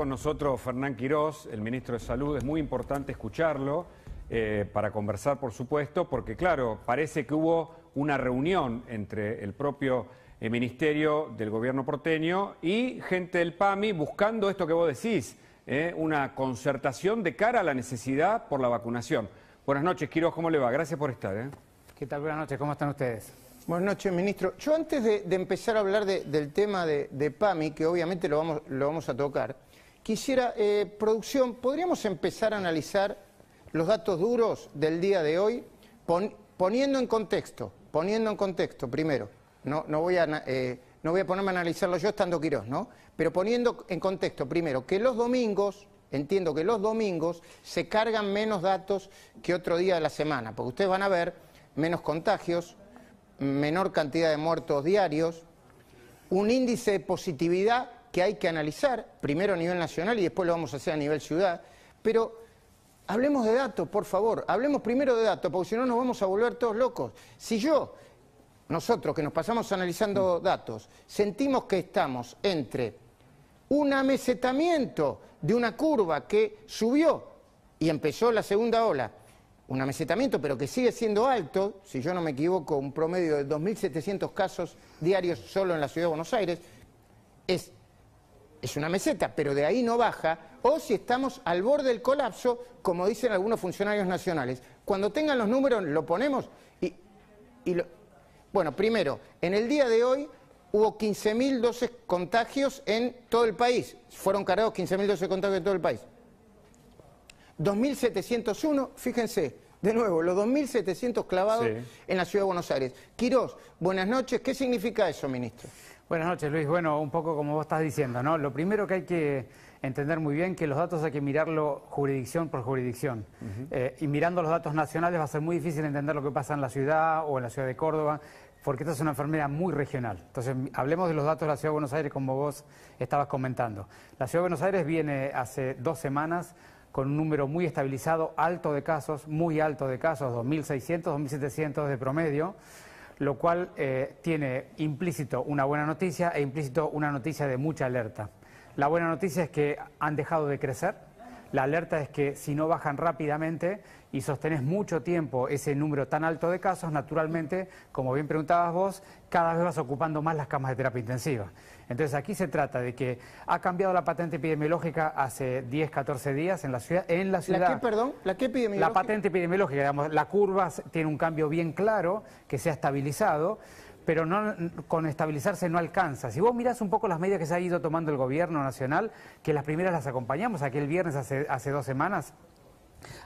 con nosotros Fernán Quirós, el ministro de Salud. Es muy importante escucharlo eh, para conversar, por supuesto, porque claro, parece que hubo una reunión entre el propio eh, ministerio del gobierno porteño y gente del PAMI buscando esto que vos decís, eh, una concertación de cara a la necesidad por la vacunación. Buenas noches, Quirós, ¿cómo le va? Gracias por estar. ¿Qué tal? Buenas noches, ¿cómo están ustedes? Buenas noches, ministro. Yo antes de, empezar a hablar del tema de, PAMI, que obviamente lo vamos a tocar, Quisiera, eh, producción, ¿podríamos empezar a analizar los datos duros del día de hoy poniendo en contexto? Poniendo en contexto, primero, no, voy a, eh, no voy a ponerme a analizarlo yo estando Quirós, ¿no? Pero poniendo en contexto, primero, que los domingos, entiendo que los domingos se cargan menos datos que otro día de la semana, porque ustedes van a ver menos contagios, menor cantidad de muertos diarios, un índice de positividad que hay que analizar, primero a nivel nacional y después lo vamos a hacer a nivel ciudad, pero hablemos de datos, por favor, hablemos primero de datos, porque si no nos vamos a volver todos locos. Si yo, nosotros que nos pasamos analizando mm. datos, sentimos que estamos entre un amesetamiento de una curva que subió y empezó la segunda ola, un amesetamiento, pero que sigue siendo alto, si yo no me equivoco, un promedio de 2.700 casos diarios solo en la Ciudad de Buenos Aires, es es una meseta, pero de ahí no baja, o si estamos al borde del colapso, como dicen algunos funcionarios nacionales. Cuando tengan los números, lo ponemos y... Bueno, primero, en el día de hoy hubo 15.012 contagios en todo el país. Fueron cargados 15.012 contagios en todo el país. 2.701, fíjense, de nuevo, los 2.700 clavados en la Ciudad de Buenos Aires. Quirós, buenas noches. ¿Qué significa eso, ministro? Buenas noches, Luis. Bueno, un poco como vos estás diciendo, ¿no? Lo primero que hay que entender muy bien que los datos hay que mirarlo jurisdicción por jurisdicción. Eh, y mirando los datos nacionales va a ser muy difícil entender lo que pasa en la ciudad o en la ciudad de Córdoba, porque esta es una enfermedad muy regional. Entonces, hablemos de los datos de la Ciudad de Buenos Aires, como vos estabas comentando. La Ciudad de Buenos Aires viene hace dos semanas con un número muy estabilizado, alto de casos, muy alto de casos, 2.600, 2.700 de promedio lo cual eh, tiene implícito una buena noticia e implícito una noticia de mucha alerta. La buena noticia es que han dejado de crecer, la alerta es que si no bajan rápidamente y sostenés mucho tiempo ese número tan alto de casos, naturalmente, como bien preguntabas vos, cada vez vas ocupando más las camas de terapia intensiva. Entonces aquí se trata de que ha cambiado la patente epidemiológica hace 10, 14 días en la ciudad. la, qué, perdón? ¿La qué epidemiológica? La patente epidemiológica, digamos, la curva tiene un cambio bien claro que se ha estabilizado pero con estabilizarse no alcanza. Si vos mirás un poco las medidas que se ha ido tomando el gobierno nacional, que las primeras las acompañamos aquel viernes hace, hace dos semanas,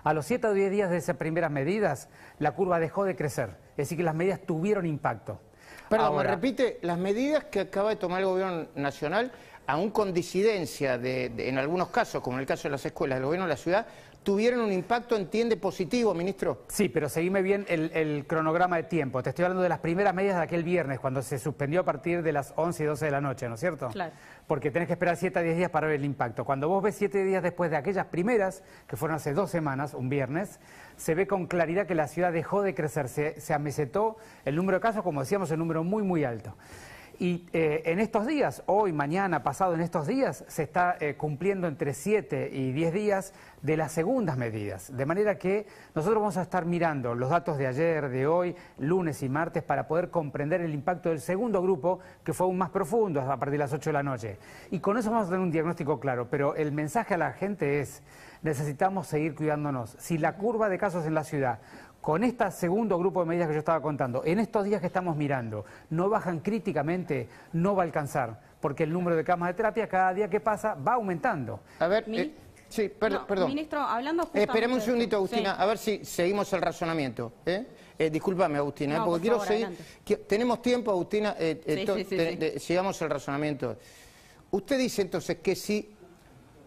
a los 7 o 10 días de esas primeras medidas, la curva dejó de crecer. Es decir, que las medidas tuvieron impacto. Perdón, me repite, las medidas que acaba de tomar el gobierno nacional, aún con disidencia en algunos casos, como en el caso de las escuelas del gobierno de la ciudad, tuvieron un impacto, entiende, positivo, ministro. Sí, pero seguime bien el, cronograma de tiempo. Te estoy hablando de las primeras medidas de aquel viernes, cuando se suspendió a partir de las 11 y 12 de la noche, ¿no es cierto? Claro. Porque tenés que esperar 7 a 10 días para ver el impacto. Cuando vos ves 7 días después de aquellas primeras, que fueron hace dos semanas, un viernes, se ve con claridad que la ciudad dejó de crecer, se, amesetó el número de casos, como decíamos, el número muy, muy alto. Y eh, en estos días, hoy, mañana, pasado, en estos días, se está eh, cumpliendo entre 7 y 10 días de las segundas medidas. De manera que nosotros vamos a estar mirando los datos de ayer, de hoy, lunes y martes, para poder comprender el impacto del segundo grupo, que fue aún más profundo, a partir de las 8 de la noche. Y con eso vamos a tener un diagnóstico claro, pero el mensaje a la gente es, necesitamos seguir cuidándonos. Si la curva de casos en la ciudad con este segundo grupo de medidas que yo estaba contando, en estos días que estamos mirando, no bajan críticamente, no va a alcanzar, porque el número de camas de terapia cada día que pasa va aumentando. A ver, eh, perdón. Ministro, hablando eh, Esperemos un segundito, Agustina, a ver si seguimos el razonamiento. ¿eh? eh discúlpame, Agustina, porque quiero seguir... Que, tenemos tiempo, Agustina, sigamos el razonamiento. Usted dice entonces que si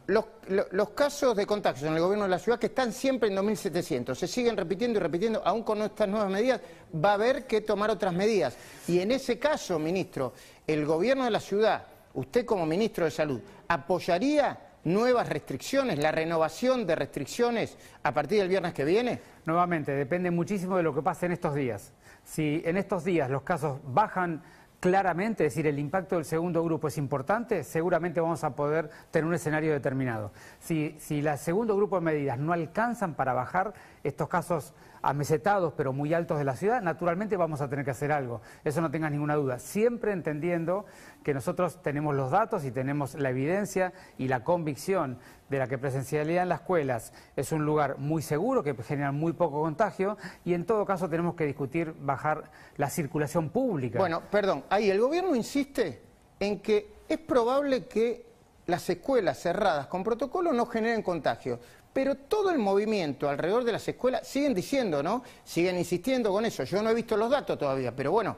los, casos de contagios en el gobierno de la ciudad que están siempre en 2.700, se siguen repitiendo y repitiendo, aún con estas nuevas medidas, va a haber que tomar otras medidas. Y en ese caso, ministro, el gobierno de la ciudad, usted como ministro de Salud, ¿apoyaría nuevas restricciones, la renovación de restricciones a partir del viernes que viene? Nuevamente, depende muchísimo de lo que pase en estos días. Si en estos días los casos bajan claramente, decir, el impacto del segundo grupo es importante, seguramente vamos a poder tener un escenario determinado. Si, si el segundo grupo de medidas no alcanzan para bajar estos casos amesetados pero muy altos de la ciudad, naturalmente vamos a tener que hacer algo, eso no tengas ninguna duda, siempre entendiendo que nosotros tenemos los datos y tenemos la evidencia y la convicción de la que presencialidad en las escuelas es un lugar muy seguro, que genera muy poco contagio, y en todo caso tenemos que discutir bajar la circulación pública. Bueno, perdón, ahí el gobierno insiste en que es probable que las escuelas cerradas con protocolo no generen contagio pero todo el movimiento alrededor de las escuelas siguen diciendo, ¿no? Siguen insistiendo con eso. Yo no he visto los datos todavía, pero bueno,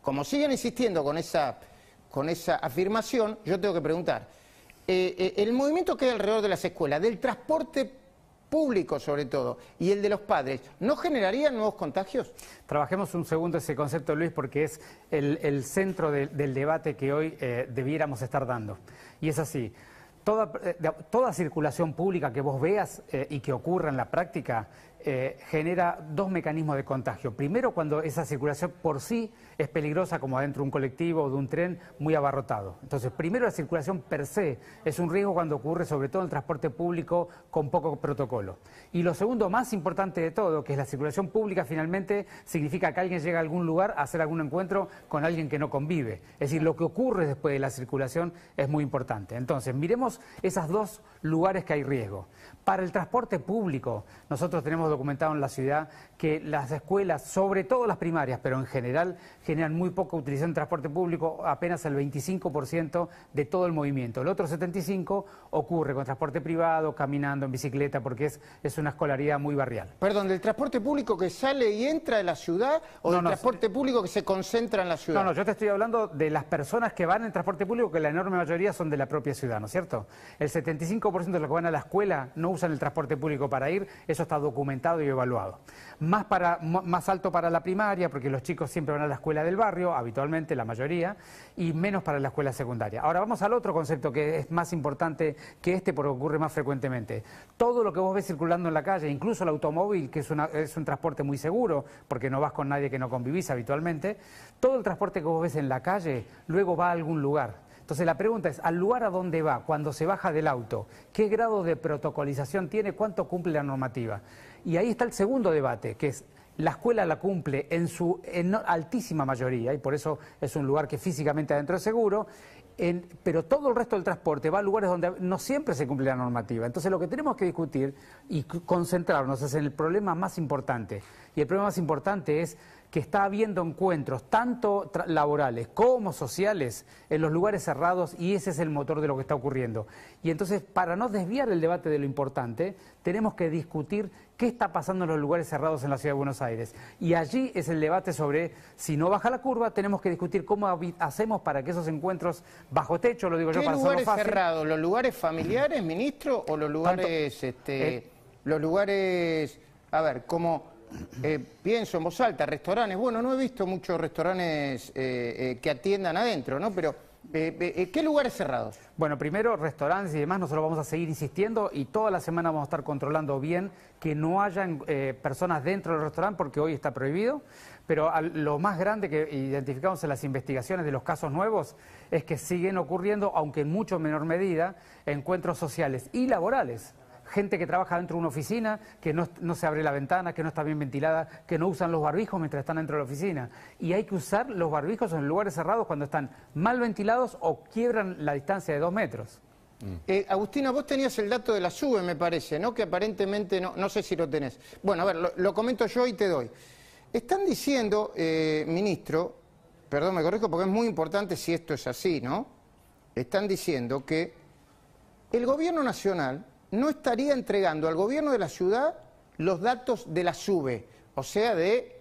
como siguen insistiendo con esa, con esa afirmación, yo tengo que preguntar, eh, eh, el movimiento que hay alrededor de las escuelas, del transporte público sobre todo, y el de los padres, ¿no generaría nuevos contagios? Trabajemos un segundo ese concepto, Luis, porque es el, centro del debate que hoy eh, debiéramos estar dando. Y es así toda, eh, toda circulación pública que vos veas eh, y que ocurra en la práctica eh, genera dos mecanismos de contagio. Primero, cuando esa circulación por sí es peligrosa, como adentro de un colectivo o de un tren muy abarrotado. Entonces, primero, la circulación per se es un riesgo cuando ocurre, sobre todo en transporte público, con poco protocolo. Y lo segundo, más importante de todo, que es la circulación pública, finalmente significa que alguien llega a algún lugar a hacer algún encuentro con alguien que no convive. Es decir, lo que ocurre después de la circulación es muy importante. Entonces, miremos esos dos lugares que hay riesgo. Para el transporte público, nosotros tenemos documentado en la ciudad que las escuelas, sobre todo las primarias, pero en general, generan muy poca utilización de transporte público, apenas el 25% de todo el movimiento. El otro 75% ocurre con transporte privado, caminando, en bicicleta, porque es, es una escolaridad muy barrial. Perdón, ¿del transporte público que sale y entra de la ciudad o del transporte público que se concentra en la ciudad? No, no, yo te estoy hablando de las personas que van en transporte público, que la enorme mayoría son de la propia ciudad, ¿no es cierto? El 75% de los que van a la escuela no usan el transporte público para ir, eso está documentado y evaluado. Más, para, más alto para la primaria, porque los chicos siempre van a la escuela del barrio, habitualmente la mayoría, y menos para la escuela secundaria. Ahora vamos al otro concepto que es más importante que este porque ocurre más frecuentemente. Todo lo que vos ves circulando en la calle, incluso el automóvil, que es, es un transporte muy seguro, porque no vas con nadie que no convivís habitualmente, todo el transporte que vos ves en la calle luego va a algún lugar entonces la pregunta es, al lugar a dónde va, cuando se baja del auto, ¿qué grado de protocolización tiene? ¿Cuánto cumple la normativa? Y ahí está el segundo debate, que es, la escuela la cumple en su altísima mayoría, y por eso es un lugar que físicamente adentro es seguro, pero todo el resto del transporte va a lugares donde no siempre se cumple la normativa. Entonces lo que tenemos que discutir y concentrarnos es en el problema más importante. Y el problema más importante es que está habiendo encuentros, tanto laborales como sociales, en los lugares cerrados y ese es el motor de lo que está ocurriendo. Y entonces, para no desviar el debate de lo importante, tenemos que discutir qué está pasando en los lugares cerrados en la ciudad de Buenos Aires. Y allí es el debate sobre si no baja la curva, tenemos que discutir cómo hacemos para que esos encuentros bajo techo, lo digo yo, para lugares fácil. cerrados? ¿Los lugares familiares, ministro, o los lugares, este, eh, los lugares, a ver, como eh, pienso en voz alta, restaurantes. Bueno, no he visto muchos restaurantes eh, que atiendan adentro, ¿no? Pero eh, ¿Qué lugares cerrados? Bueno, primero restaurantes y demás, nosotros vamos a seguir insistiendo y toda la semana vamos a estar controlando bien que no hayan eh, personas dentro del restaurante porque hoy está prohibido, pero lo más grande que identificamos en las investigaciones de los casos nuevos es que siguen ocurriendo, aunque en mucho menor medida, encuentros sociales y laborales gente que trabaja dentro de una oficina, que no, se abre la ventana, que no está bien ventilada, que no usan los barbijos mientras están dentro de la oficina. Y hay que usar los barbijos en lugares cerrados cuando están mal ventilados o quiebran la distancia de dos metros. Mm. Eh, Agustina, vos tenías el dato de la SUBE, me parece, ¿no? Que aparentemente no, sé si lo tenés. Bueno, a ver, lo, comento yo y te doy. Están diciendo, eh, ministro, perdón, me corrijo porque es muy importante si esto es así, ¿no? Están diciendo que el gobierno nacional no estaría entregando al gobierno de la ciudad los datos de la SUBE, o sea, de,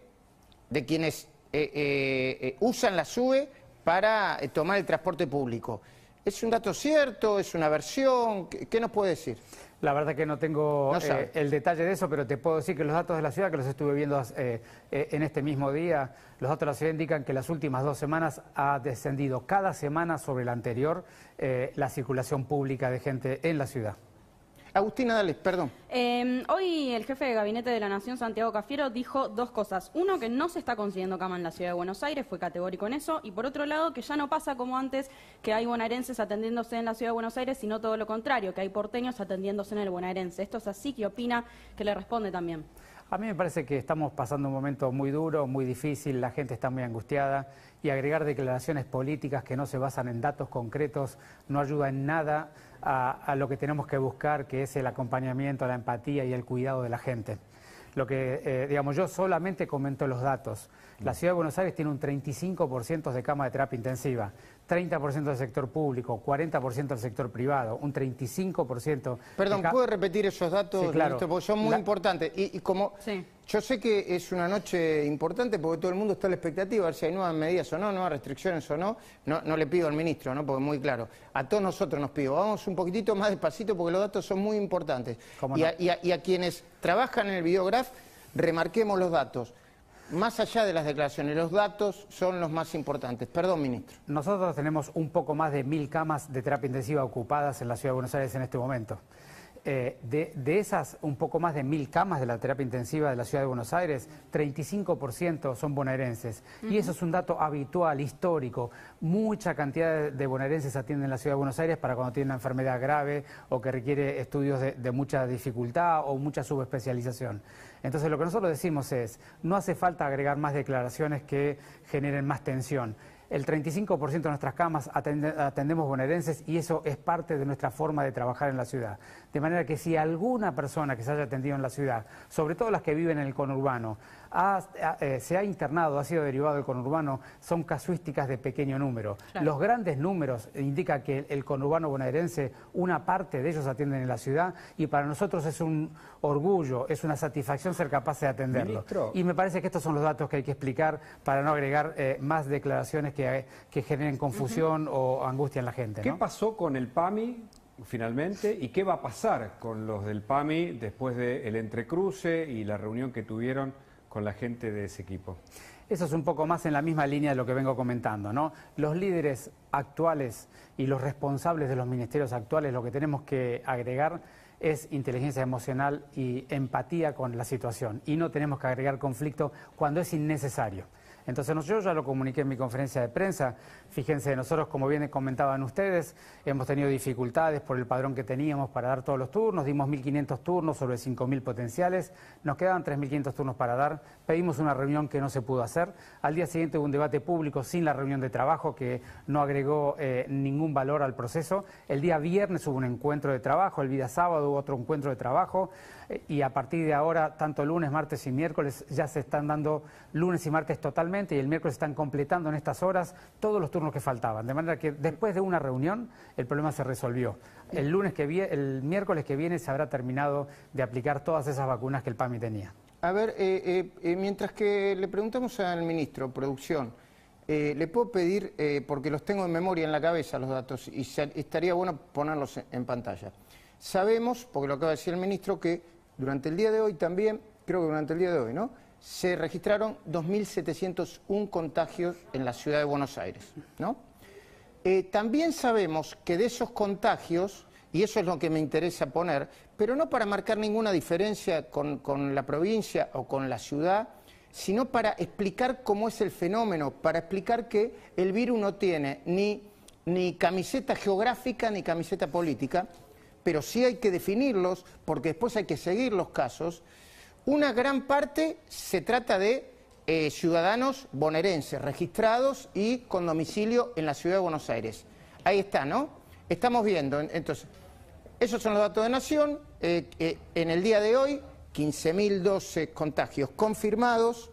quienes eh, eh, eh, usan la SUBE para tomar el transporte público. ¿Es un dato cierto? ¿Es una versión? ¿Qué, nos puede decir? La verdad que no tengo el detalle de eso, pero te puedo decir que los datos de la ciudad, que los estuve viendo en este mismo día, los datos de la ciudad indican que las últimas dos semanas ha descendido cada semana sobre la anterior la circulación pública de gente en la ciudad. Agustina, dale, perdón. Em, hoy el jefe de gabinete de la Nación, Santiago Cafiero, dijo dos cosas. Uno, que no se está consiguiendo cama en la ciudad de Buenos Aires, fue categórico en eso. Y por otro lado, que ya no pasa como antes, que hay bonaerenses atendiéndose en la ciudad de Buenos Aires, sino todo lo contrario, que hay porteños atendiéndose en el bonaerense. Esto es así, que opina? que le responde también? A mí me parece que estamos pasando un momento muy duro, muy difícil, la gente está muy angustiada y agregar declaraciones políticas que no se basan en datos concretos no ayuda en nada a, lo que tenemos que buscar, que es el acompañamiento, la empatía y el cuidado de la gente. Lo que, eh, digamos, yo solamente comento los datos. La mm. ciudad de Buenos Aires tiene un 35% de cama de terapia intensiva. 30% del sector público, 40% del sector privado, un 35%... Perdón, ¿puedo repetir esos datos, claro. Porque son muy importantes. Y, como yo sé que es una noche importante porque todo el mundo está en la expectativa, a ver si hay nuevas medidas o no, nuevas restricciones o no. No, no le pido al ministro, ¿no? porque muy claro. A todos nosotros nos pido. Vamos un poquitito más despacito porque los datos son muy importantes. Y, a, y, y a quienes trabajan en el videograf, remarquemos los datos más allá de las declaraciones, los datos son los más importantes. Perdón, ministro. Nosotros tenemos un poco más de mil camas de terapia intensiva ocupadas en la Ciudad de Buenos Aires en este momento. Eh, de, esas un poco más de mil camas de la terapia intensiva de la ciudad de Buenos Aires, 35% son bonaerenses. Y eso es un dato habitual, histórico. Mucha cantidad de, bonaerenses atienden la ciudad de Buenos Aires para cuando tienen una enfermedad grave o que requiere estudios de, mucha dificultad o mucha subespecialización. Entonces lo que nosotros decimos es, no hace falta agregar más declaraciones que generen más tensión. El 35% de nuestras camas atendemos bonaerenses y eso es parte de nuestra forma de trabajar en la ciudad. De manera que si alguna persona que se haya atendido en la ciudad, sobre todo las que viven en el conurbano, eh, se ha internado, ha sido derivado del conurbano, son casuísticas de pequeño número. Los grandes números indican que el conurbano bonaerense, una parte de ellos atienden en la ciudad y para nosotros es un orgullo, es una satisfacción ser capaces de atenderlo. Y me parece que estos son los datos que hay que explicar para no agregar eh, más declaraciones que, generen confusión o angustia en la gente. ¿Qué pasó con el PAMI finalmente y qué va a pasar con los del PAMI después del entrecruce y la reunión que tuvieron con la gente de ese equipo. Eso es un poco más en la misma línea de lo que vengo comentando, ¿no? Los líderes actuales y los responsables de los ministerios actuales, lo que tenemos que agregar es inteligencia emocional y empatía con la situación. Y no tenemos que agregar conflicto cuando es innecesario. Entonces yo ya lo comuniqué en mi conferencia de prensa. Fíjense, nosotros, como bien comentaban ustedes, hemos tenido dificultades por el padrón que teníamos para dar todos los turnos. Dimos 1.500 turnos sobre 5.000 potenciales. Nos quedaban 3.500 turnos para dar. Pedimos una reunión que no se pudo hacer. Al día siguiente hubo un debate público sin la reunión de trabajo que no agregó eh, ningún valor al proceso. El día viernes hubo un encuentro de trabajo. El día sábado hubo otro encuentro de trabajo. Eh, y a partir de ahora, tanto lunes, martes y miércoles, ya se están dando lunes y martes totalmente y el miércoles están completando en estas horas todos los turnos que faltaban. De manera que después de una reunión el problema se resolvió. El, lunes que el miércoles que viene se habrá terminado de aplicar todas esas vacunas que el PAMI tenía. A ver, eh, eh, eh, mientras que le preguntamos al ministro, producción, le puedo pedir, porque los tengo en memoria en la cabeza los datos, y estaría bueno ponerlos en pantalla. Sabemos, porque lo acaba de decir el ministro, que durante el día de hoy también, creo que durante el día de hoy, ¿no? se registraron 2.701 contagios en la ciudad de Buenos Aires. ¿no? Eh, también sabemos que de esos contagios, y eso es lo que me interesa poner, pero no para marcar ninguna diferencia con, la provincia o con la ciudad, sino para explicar cómo es el fenómeno, para explicar que el virus no tiene ni camiseta geográfica ni camiseta política, pero sí hay que definirlos porque después hay que seguir los casos una gran parte se trata de eh, ciudadanos bonaerenses registrados y con domicilio en la ciudad de Buenos Aires. Ahí está, ¿no? Estamos viendo, entonces, esos son los datos de Nación. Eh, eh, en el día de hoy, 15.012 contagios confirmados,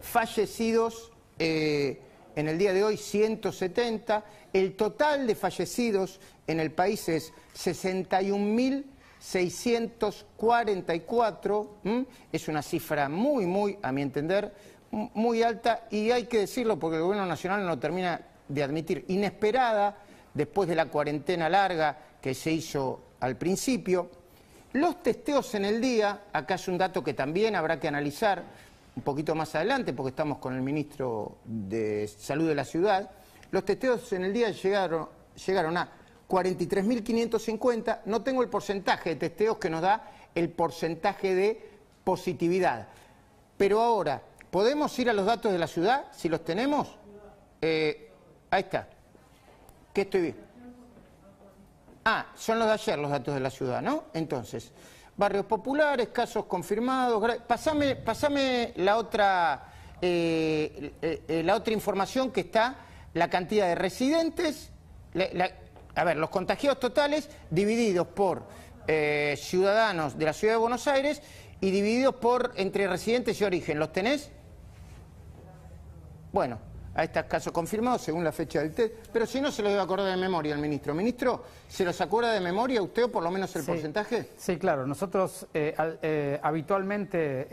fallecidos en el día de hoy 170. El total de fallecidos en el país es 61.000 644, es una cifra muy, muy, a mi entender, muy alta y hay que decirlo porque el gobierno nacional no termina de admitir, inesperada, después de la cuarentena larga que se hizo al principio. Los testeos en el día, acá es un dato que también habrá que analizar un poquito más adelante porque estamos con el ministro de Salud de la ciudad, los testeos en el día llegaron, llegaron a 43.550, no tengo el porcentaje de testeos que nos da el porcentaje de positividad. Pero ahora, ¿podemos ir a los datos de la ciudad si los tenemos? Eh, ahí está. ¿Qué estoy viendo? Ah, son los de ayer los datos de la ciudad, ¿no? Entonces, barrios populares, casos confirmados. Pasame, la otra eh, eh, la otra información que está la cantidad de residentes, a ver, los contagios totales divididos por eh, ciudadanos de la ciudad de Buenos Aires y divididos por entre residentes y origen. ¿Los tenés? Bueno, a este caso confirmado según la fecha del test, pero si no se los debe acordar de memoria el ministro. Ministro, ¿se los acuerda de memoria usted o por lo menos el porcentaje? Sí, claro. Nosotros eh, eh, habitualmente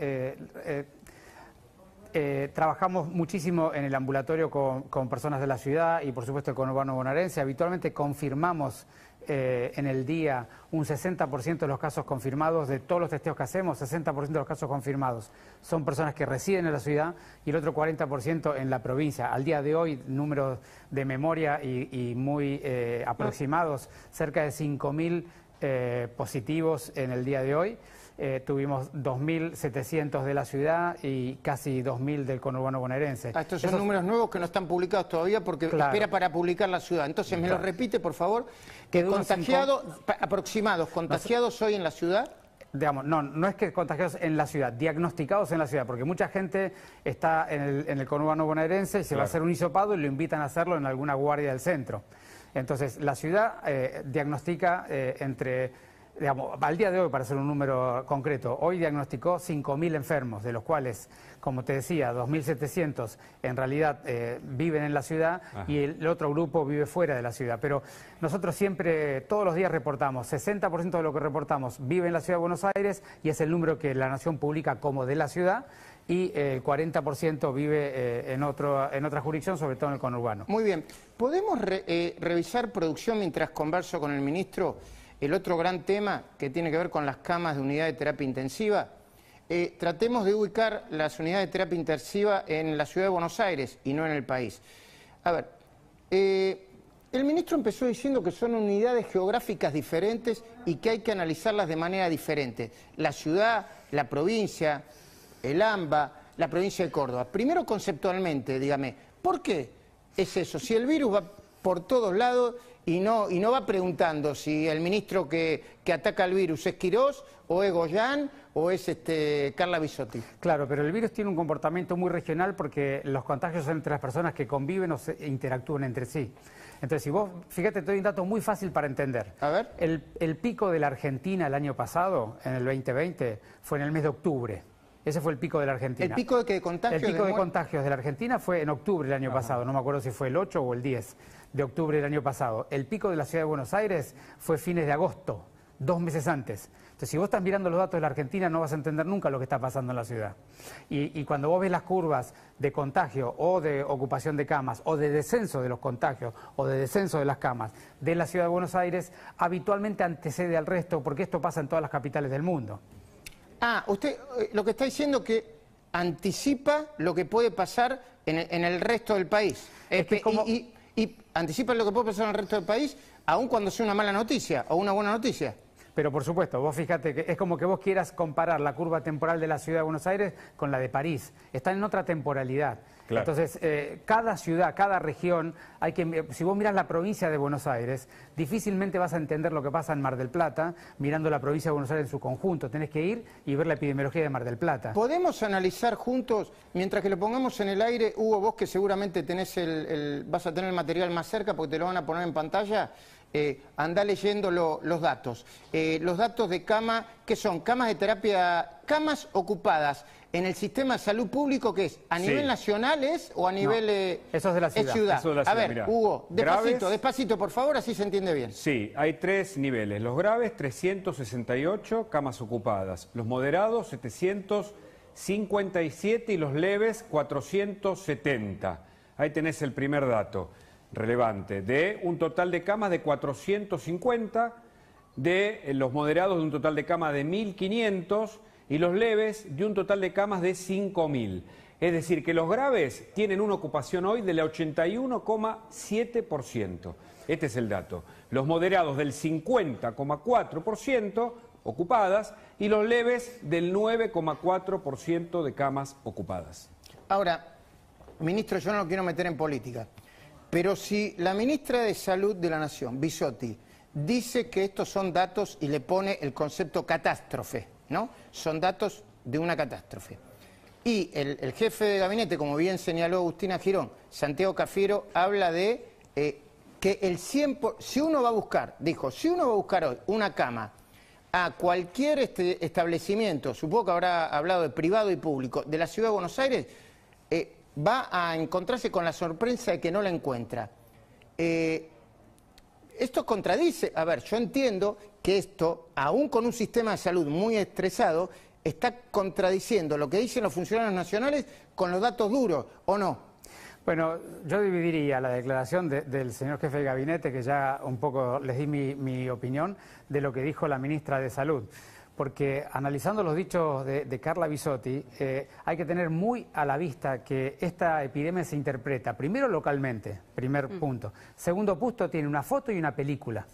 eh, trabajamos muchísimo en el ambulatorio con, personas de la ciudad y por supuesto con urbano bonaerense. Habitualmente confirmamos eh, en el día un 60% de los casos confirmados, de todos los testeos que hacemos, 60% de los casos confirmados son personas que residen en la ciudad y el otro 40% en la provincia. Al día de hoy, números de memoria y, muy eh, aproximados, cerca de 5.000 eh, positivos en el día de hoy. Eh, tuvimos 2.700 de la ciudad y casi 2.000 del conurbano bonaerense. Ah, estos son números nuevos que no están publicados todavía porque espera para publicar la ciudad. Entonces, ¿me lo repite, por favor? Que contagiados, aproximados, contagiados hoy en la ciudad digamos, no, no es que contagiados en la ciudad, diagnosticados en la ciudad, porque mucha gente está en el, conurbano bonaerense y se va a hacer un hisopado y lo invitan a hacerlo en alguna guardia del centro. Entonces, la ciudad eh, diagnostica eh, entre digamos, al día de hoy, para hacer un número concreto, hoy diagnosticó 5.000 enfermos, de los cuales, como te decía, 2.700 en realidad eh, viven en la ciudad y el otro grupo vive fuera de la ciudad. Pero nosotros siempre, todos los días reportamos, 60% de lo que reportamos vive en la ciudad de Buenos Aires y es el número que la Nación publica como de la ciudad y eh, el 40% vive eh, en, otro, en otra jurisdicción, sobre todo en el conurbano. Muy bien. ¿Podemos revisar producción mientras converso con el ministro? el otro gran tema que tiene que ver con las camas de unidad de terapia intensiva. Eh, tratemos de ubicar las unidades de terapia intensiva en la ciudad de Buenos Aires y no en el país. A ver, eh, el ministro empezó diciendo que son unidades geográficas diferentes y que hay que analizarlas de manera diferente. La ciudad, la provincia, el AMBA, la provincia de Córdoba. Primero conceptualmente, dígame, ¿por qué es eso? Si el virus va por todos lados y no, va preguntando si el ministro que, ataca el virus es Quirós o es Goyán o es este, Carla Bisotti. Claro, pero el virus tiene un comportamiento muy regional porque los contagios son entre las personas que conviven o interactúan entre sí. Entonces, si vos, fíjate, te doy un dato muy fácil para entender. A ver. El, pico de la Argentina el año pasado, en el 2020, fue en el mes de octubre. Ese fue el pico de la Argentina. ¿El pico de, qué contagios? El pico de, contagios de la Argentina fue en octubre del año pasado, no me acuerdo si fue el 8 o el 10 de octubre del año pasado. El pico de la ciudad de Buenos Aires fue fines de agosto, dos meses antes. Entonces, si vos estás mirando los datos de la Argentina, no vas a entender nunca lo que está pasando en la ciudad. Y, cuando vos ves las curvas de contagio o de ocupación de camas o de descenso de los contagios o de descenso de las camas de la ciudad de Buenos Aires, habitualmente antecede al resto porque esto pasa en todas las capitales del mundo. Ah, usted eh, lo que está diciendo es que anticipa lo que puede pasar en el, resto del país. Es como y anticipa lo que puede pasar en el resto del país, aun cuando sea una mala noticia o una buena noticia. Pero por supuesto, vos fíjate que es como que vos quieras comparar la curva temporal de la ciudad de Buenos Aires con la de París. Está en otra temporalidad. Entonces, eh, cada ciudad, cada región, hay que, eh, si vos miras la provincia de Buenos Aires, difícilmente vas a entender lo que pasa en Mar del Plata mirando la provincia de Buenos Aires en su conjunto. Tenés que ir y ver la epidemiología de Mar del Plata. ¿Podemos analizar juntos, mientras que lo pongamos en el aire, Hugo, vos que seguramente tenés el, vas a tener el material más cerca porque te lo van a poner en pantalla? Eh, anda leyendo los datos. Eh, los datos de cama, que son camas de terapia, camas ocupadas en el sistema de salud público, que es a nivel nacional es o a nivel... Eh, eso es de la ciudad. a ver, Hugo, despacito, despacito, por favor, así se entiende bien. Sí, hay tres niveles. Los graves, 368 camas ocupadas. Los moderados, 757 y los leves, 470. Ahí tenés el primer dato relevante, de un total de camas de 450, de eh, los moderados de un total de camas de 1.500 y los leves de un total de camas de 5.000. Es decir, que los graves tienen una ocupación hoy del 81,7%. Este es el dato. Los moderados del 50,4% ocupadas y los leves del 9,4% de camas ocupadas. Ahora, ministro, yo no lo quiero meter en política. Pero si la ministra de Salud de la Nación, Bisotti, dice que estos son datos y le pone el concepto catástrofe, ¿no? Son datos de una catástrofe. Y el, jefe de gabinete, como bien señaló Agustina Girón, Santiago Cafiero, habla de eh, que el 100%, si uno va a buscar, dijo, si uno va a buscar hoy una cama a cualquier este establecimiento, supongo que habrá hablado de privado y público, de la Ciudad de Buenos Aires, eh, va a encontrarse con la sorpresa de que no la encuentra. Eh, esto contradice, a ver, yo entiendo que esto, aún con un sistema de salud muy estresado, está contradiciendo lo que dicen los funcionarios nacionales con los datos duros, ¿o no? Bueno, yo dividiría la declaración del señor jefe de gabinete, que ya un poco les di mi opinión, de lo que dijo la ministra de Salud porque analizando los dichos de, Carla Bisotti, eh, hay que tener muy a la vista que esta epidemia se interpreta, primero localmente, primer mm. punto. Segundo punto, tiene una foto y una película.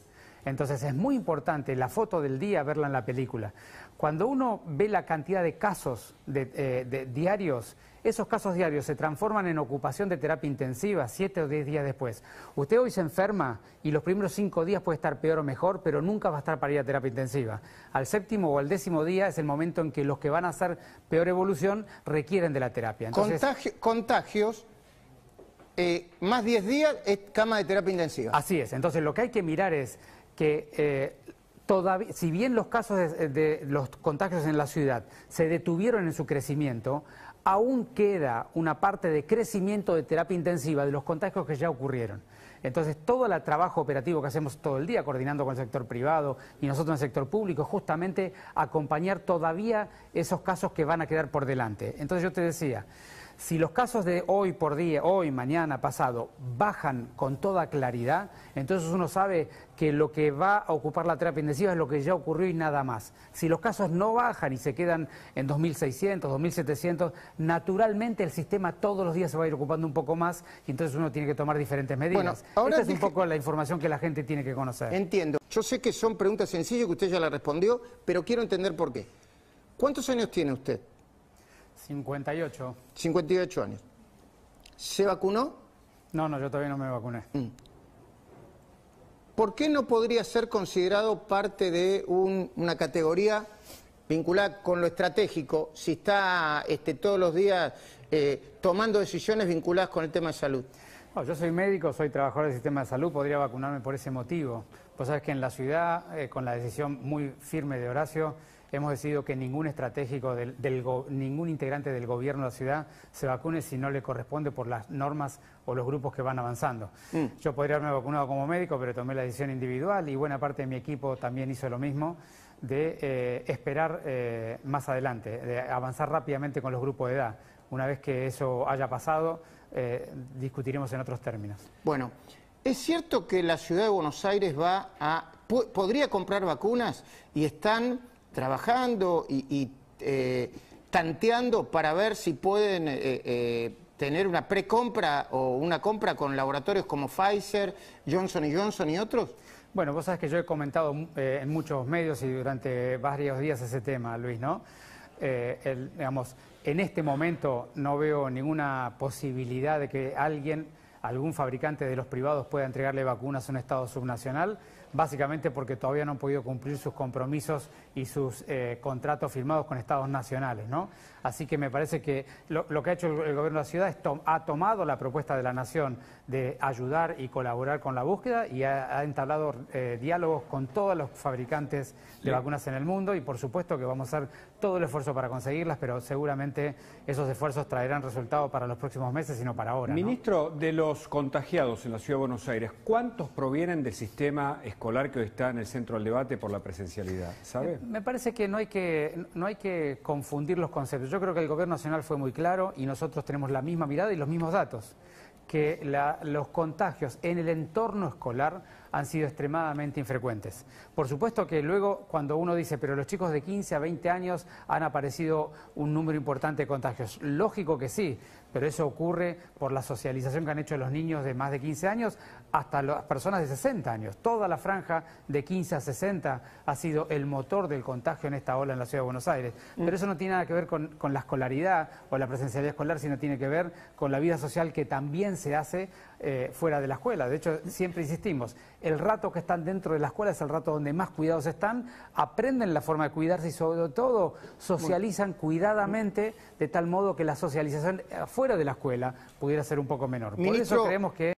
Entonces es muy importante la foto del día verla en la película. Cuando uno ve la cantidad de casos eh, de, diarios, esos casos diarios se transforman en ocupación de terapia intensiva siete o diez días después. Usted hoy se enferma y los primeros cinco días puede estar peor o mejor, pero nunca va a estar para ir a terapia intensiva. Al séptimo o al décimo día es el momento en que los que van a hacer peor evolución requieren de la terapia. contagios eh, más diez días es cama de terapia intensiva. Así es, entonces lo que hay que mirar es que eh, todavía, si bien los casos de, los contagios en la ciudad se detuvieron en su crecimiento, aún queda una parte de crecimiento de terapia intensiva de los contagios que ya ocurrieron. Entonces, todo el trabajo operativo que hacemos todo el día, coordinando con el sector privado y nosotros en el sector público, justamente acompañar todavía esos casos que van a quedar por delante. Entonces, yo te decía, si los casos de hoy por día, hoy, mañana, pasado, bajan con toda claridad, entonces uno sabe que lo que va a ocupar la terapia intensiva es lo que ya ocurrió y nada más. Si los casos no bajan y se quedan en 2.600, 2.700, naturalmente el sistema todos los días se va a ir ocupando un poco más y entonces uno tiene que tomar diferentes medidas. Bueno, ahora es un poco la información que la gente tiene que conocer. Entiendo. Yo sé que son preguntas sencillas que usted ya la respondió, pero quiero entender por qué. ¿Cuántos años tiene usted? 58. 58 años. ¿Se vacunó? No, no, yo todavía no me vacuné. Mm. ¿Por qué no podría ser considerado parte de una categoría vinculada con lo estratégico si está este, todos los días eh, tomando decisiones vinculadas con el tema de salud? yo soy médico, soy trabajador del sistema de salud, podría vacunarme por ese motivo. Vos sabes que en la ciudad, eh, con la decisión muy firme de Horacio, hemos decidido que ningún estratégico, del, ningún integrante del gobierno de la ciudad se vacune si no le corresponde por las normas o los grupos que van avanzando. Mm. Yo podría haberme vacunado como médico, pero tomé la decisión individual y buena parte de mi equipo también hizo lo mismo de eh, esperar eh, más adelante, de avanzar rápidamente con los grupos de edad. Una vez que eso haya pasado, eh, discutiremos en otros términos. Bueno, ¿es cierto que la ciudad de Buenos Aires va a... podría comprar vacunas y están trabajando y, eh, tanteando para ver si pueden eh, eh, tener una precompra o una compra con laboratorios como Pfizer, Johnson Johnson y otros? Bueno, vos sabes que yo he comentado en muchos medios y durante varios días ese tema, Luis, ¿no? digamos, en este momento no veo ninguna posibilidad de que alguien algún fabricante de los privados pueda entregarle vacunas a un Estado subnacional, básicamente porque todavía no han podido cumplir sus compromisos y sus eh, contratos firmados con Estados nacionales. ¿no? Así que me parece que lo, que ha hecho el, Gobierno de la Ciudad es ha tomado la propuesta de la Nación de ayudar y colaborar con la búsqueda y ha, entablado eh, diálogos con todos los fabricantes de vacunas en el mundo y por supuesto que vamos a ser todo el esfuerzo para conseguirlas, pero seguramente esos esfuerzos traerán resultados para los próximos meses y no para ahora. Ministro, de los contagiados en la Ciudad de Buenos Aires, ¿cuántos provienen del sistema escolar que hoy está en el centro del debate por la presencialidad? ¿Sabe? Me parece que no hay que, no hay que confundir los conceptos. Yo creo que el Gobierno Nacional fue muy claro y nosotros tenemos la misma mirada y los mismos datos, que los contagios en el entorno escolar han sido extremadamente infrecuentes. Por supuesto que luego cuando uno dice, pero los chicos de 15 a 20 años han aparecido un número importante de contagios, lógico que sí, pero eso ocurre por la socialización que han hecho los niños de más de 15 años hasta las personas de 60 años. Toda la franja de 15 a 60 ha sido el motor del contagio en esta ola en la Ciudad de Buenos Aires. Mm. Pero eso no tiene nada que ver con, con la escolaridad o la presencialidad escolar, sino tiene que ver con la vida social que también se hace eh, fuera de la escuela. De hecho, siempre insistimos, el rato que están dentro de la escuela es el rato donde más cuidados están, aprenden la forma de cuidarse y sobre todo socializan cuidadamente de tal modo que la socialización eh, fuera de la escuela pudiera ser un poco menor. Por eso creemos que...